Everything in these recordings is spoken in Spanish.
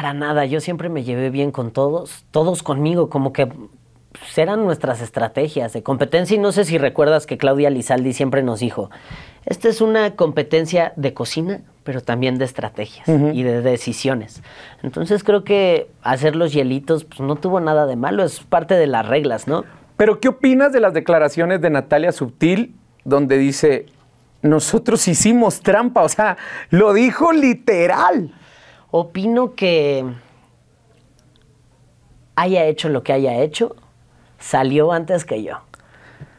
Para nada, yo siempre me llevé bien con todos, todos conmigo, como que eran nuestras estrategias de competencia y no sé si recuerdas que Claudia Lizaldi siempre nos dijo, esta es una competencia de cocina, pero también de estrategias y de decisiones. Entonces creo que hacer los hielitos pues, no tuvo nada de malo, es parte de las reglas, ¿no? Pero ¿qué opinas de las declaraciones de Natalia Subtil donde dice, nosotros hicimos trampa? O sea, lo dijo literal. Opino que haya hecho lo que haya hecho, salió antes que yo.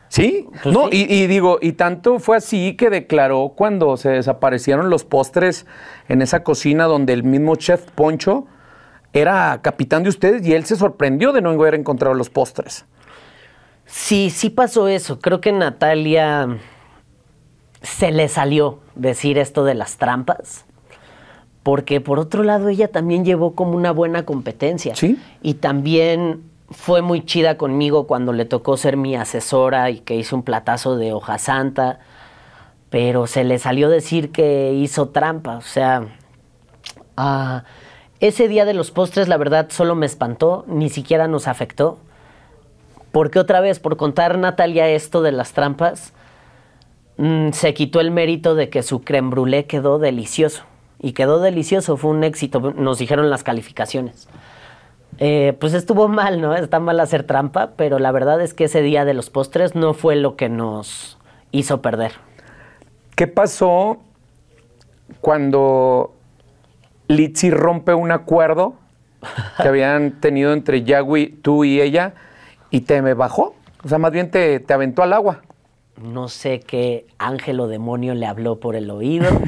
Sí, pues no, Y, y, digo, y tanto fue así que declaró cuando se desaparecieron los postres en esa cocina donde el mismo chef Poncho era capitán de ustedes y él se sorprendió de no haber encontrado los postres. Sí, sí pasó eso. Creo que Natalia se le salió decir esto de las trampas porque por otro lado ella también llevó como una buena competencia. Sí. Y también fue muy chida conmigo cuando le tocó ser mi asesora y que hizo un platazo de hoja santa, pero se le salió decir que hizo trampa, o sea, ah, ese día de los postres la verdad solo me espantó, ni siquiera nos afectó, porque otra vez por contar Natalia esto de las trampas, mm, se quitó el mérito de que su creme brûlée quedó delicioso y quedó delicioso, fue un éxito, nos dijeron las calificaciones. Eh, pues estuvo mal, ¿no? Está mal hacer trampa, pero la verdad es que ese día de los postres no fue lo que nos hizo perder. ¿Qué pasó cuando Litsi rompe un acuerdo que habían tenido entre Yagui, tú y ella, y te me bajó? O sea, más bien te, te aventó al agua. No sé qué ángel o demonio le habló por el oído.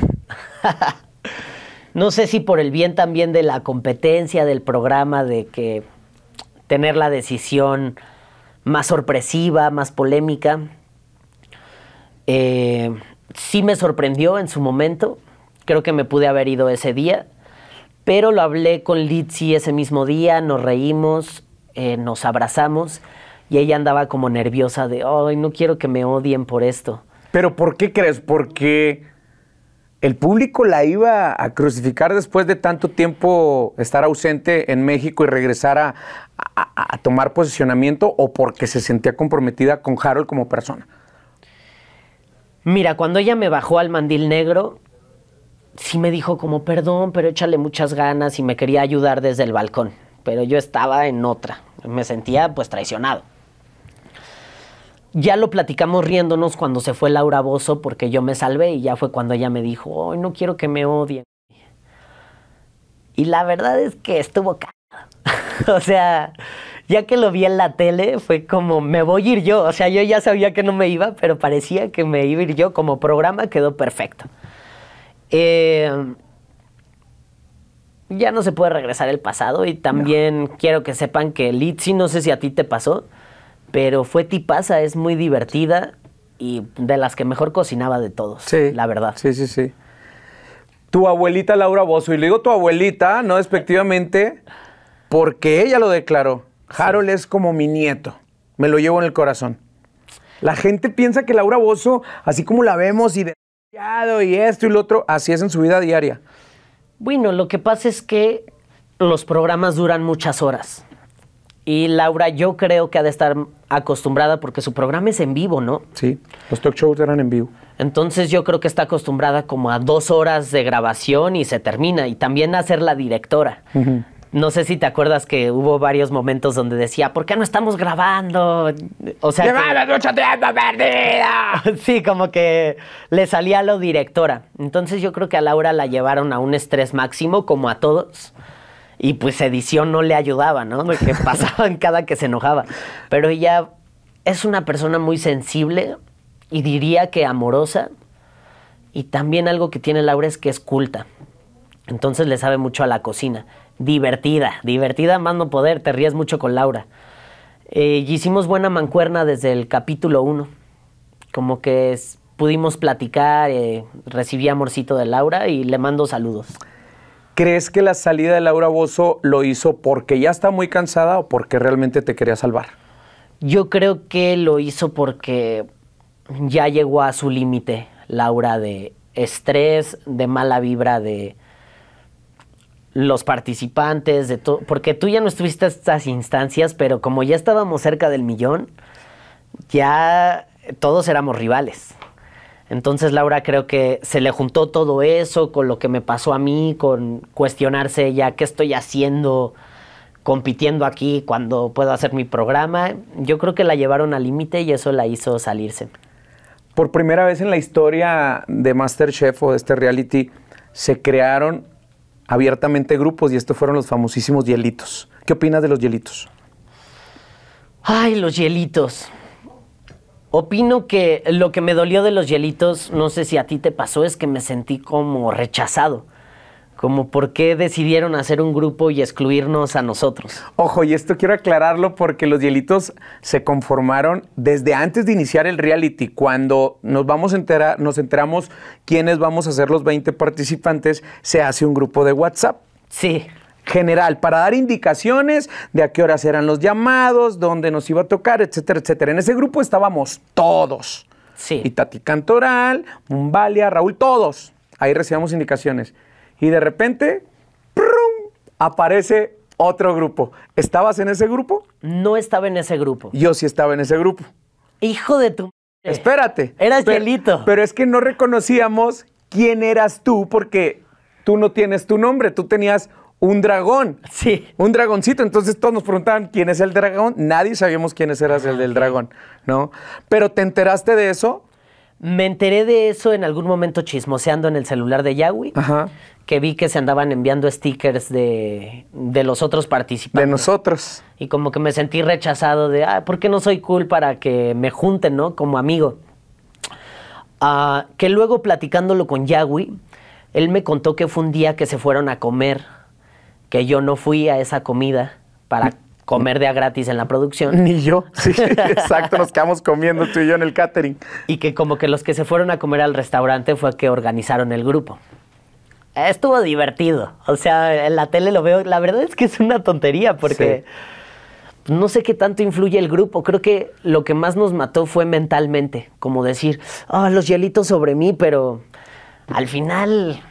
No sé si por el bien también de la competencia del programa, de que tener la decisión más sorpresiva, más polémica. Eh, sí me sorprendió en su momento, creo que me pude haber ido ese día, pero lo hablé con Litsi ese mismo día, nos reímos, eh, nos abrazamos y ella andaba como nerviosa de, ay, no quiero que me odien por esto. Pero ¿por qué crees? Porque el público la iba a crucificar después de tanto tiempo estar ausente en México y regresar a, tomar posicionamiento o porque se sentía comprometida con Harold como persona. Mira, cuando ella me bajó al mandil negro, sí me dijo como, perdón, pero échale muchas ganas y me quería ayudar desde el balcón. Pero yo estaba en otra. Me sentía pues traicionado ya lo platicamos riéndonos cuando se fue Laura Bozo porque yo me salvé y ya fue cuando ella me dijo, hoy no quiero que me odien. Y la verdad es que estuvo cagado. o sea, ya que lo vi en la tele fue como, me voy a ir yo. O sea, yo ya sabía que no me iba, pero parecía que me iba a ir yo. Como programa quedó perfecto. Eh, ya no se puede regresar el pasado y también quiero que sepan que Litsi, no sé si a ti te pasó, pero fue tipaza, es muy divertida y de las que mejor cocinaba de todos, sí, la verdad. Sí, sí, sí. Tu abuelita Laura Bozo, y le digo tu abuelita, no despectivamente, porque ella lo declaró. Harold es como mi nieto, me lo llevo en el corazón. La gente piensa que Laura Bozo, así como la vemos y de y esto y lo otro, así es en su vida diaria. Bueno, lo que pasa es que los programas duran muchas horas. Y Laura, yo creo que ha de estar acostumbrada porque su programa es en vivo, ¿no? Sí, los talk shows eran en vivo. Entonces yo creo que está acostumbrada como a dos horas de grabación y se termina. Y también a ser la directora. No sé si te acuerdas que hubo varios momentos donde decía, ¿por qué no estamos grabando? O sea. ¡Llevamos mucho tiempo perdida! sí, como que le salía a lo directora. Entonces yo creo que a Laura la llevaron a un estrés máximo, como a todos. Y pues edición no le ayudaba, ¿no? Que pasaban cada que se enojaba. Pero ella es una persona muy sensible y diría que amorosa. Y también algo que tiene Laura es que es culta. Entonces le sabe mucho a la cocina. Divertida, divertida más no poder, te ríes mucho con Laura. Eh, y hicimos buena mancuerna desde el capítulo 1. Como que pudimos platicar, eh, recibí amorcito de Laura y le mando saludos. ¿Crees que la salida de Laura Bozo lo hizo porque ya está muy cansada o porque realmente te quería salvar? Yo creo que lo hizo porque ya llegó a su límite, Laura, de estrés, de mala vibra, de los participantes, de todo. Porque tú ya no estuviste a estas instancias, pero como ya estábamos cerca del millón, ya todos éramos rivales. Entonces Laura creo que se le juntó todo eso con lo que me pasó a mí, con cuestionarse ya qué estoy haciendo compitiendo aquí cuando puedo hacer mi programa. Yo creo que la llevaron al límite y eso la hizo salirse. Por primera vez en la historia de MasterChef o de este reality se crearon abiertamente grupos y estos fueron los famosísimos hielitos. ¿Qué opinas de los hielitos? Ay, los hielitos. Opino que lo que me dolió de los hielitos, no sé si a ti te pasó, es que me sentí como rechazado. Como por qué decidieron hacer un grupo y excluirnos a nosotros. Ojo, y esto quiero aclararlo porque los hielitos se conformaron desde antes de iniciar el reality. Cuando nos vamos a enterar, nos enteramos quiénes vamos a ser los 20 participantes, se hace un grupo de WhatsApp. Sí general para dar indicaciones de a qué horas eran los llamados, dónde nos iba a tocar, etcétera, etcétera. En ese grupo estábamos todos. Sí. Y Tati Cantoral, Mumbalia, Raúl, todos. Ahí recibíamos indicaciones. Y de repente, ¡prum! aparece otro grupo. ¿Estabas en ese grupo? No estaba en ese grupo. Yo sí estaba en ese grupo. Hijo de tu... Espérate. Era delito. Pero es que no reconocíamos quién eras tú porque tú no tienes tu nombre, tú tenías un dragón. Sí. Un dragoncito. Entonces todos nos preguntaban quién es el dragón. Nadie sabíamos quién eras el del dragón, ¿no? Pero ¿te enteraste de eso? Me enteré de eso en algún momento chismoseando en el celular de Yahweh, que vi que se andaban enviando stickers de, los otros participantes. De nosotros. Y como que me sentí rechazado de, ah, ¿por qué no soy cool para que me junten, no? Como amigo. Ah, que luego platicándolo con Yahweh, él me contó que fue un día que se fueron a comer que yo no fui a esa comida para comer de a gratis en la producción. Ni yo, sí, exacto, nos quedamos comiendo tú y yo en el catering. Y que como que los que se fueron a comer al restaurante fue que organizaron el grupo. Estuvo divertido, o sea, en la tele lo veo, la verdad es que es una tontería porque no sé qué tanto influye el grupo, creo que lo que más nos mató fue mentalmente, como decir, ah, oh, los hielitos sobre mí, pero al final